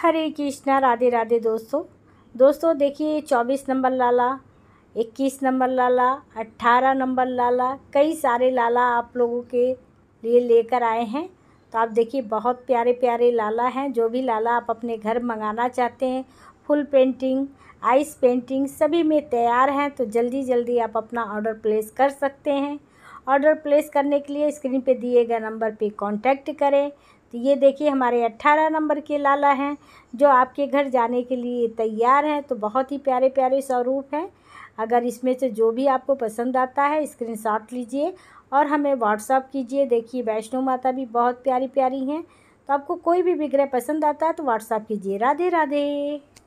हरे कृष्णा राधे राधे दोस्तों दोस्तों देखिए चौबीस नंबर लाला इक्कीस नंबर लाला अट्ठारह नंबर लाला कई सारे लाला आप लोगों के लिए लेकर आए हैं तो आप देखिए बहुत प्यारे प्यारे लाला हैं जो भी लाला आप अपने घर मंगाना चाहते हैं फुल पेंटिंग आइस पेंटिंग सभी में तैयार हैं तो जल्दी जल्दी आप अपना ऑर्डर प्लेस कर सकते हैं ऑर्डर प्लेस करने के लिए स्क्रीन पे दिए गए नंबर पे कांटेक्ट करें तो ये देखिए हमारे अट्ठारह नंबर के लाला हैं जो आपके घर जाने के लिए तैयार हैं तो बहुत ही प्यारे प्यारे स्वरूप हैं अगर इसमें से जो भी आपको पसंद आता है स्क्रीन लीजिए और हमें व्हाट्सअप कीजिए देखिए वैष्णो माता भी बहुत प्यारी प्यारी हैं तो आपको कोई भी विग्रह पसंद आता है तो व्हाट्सअप कीजिए राधे राधे